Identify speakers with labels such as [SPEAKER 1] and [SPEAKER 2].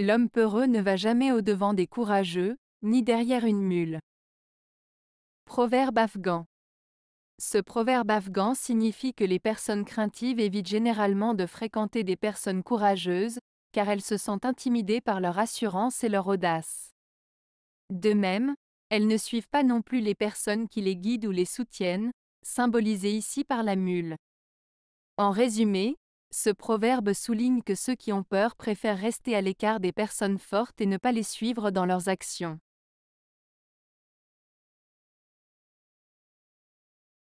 [SPEAKER 1] L'homme peureux ne va jamais au-devant des courageux, ni derrière une mule. Proverbe afghan. Ce proverbe afghan signifie que les personnes craintives évitent généralement de fréquenter des personnes courageuses, car elles se sentent intimidées par leur assurance et leur audace. De même, elles ne suivent pas non plus les personnes qui les guident ou les soutiennent, symbolisées ici par la mule. En résumé, ce proverbe souligne que ceux qui ont peur préfèrent rester à l'écart des personnes fortes et ne pas les suivre dans leurs actions.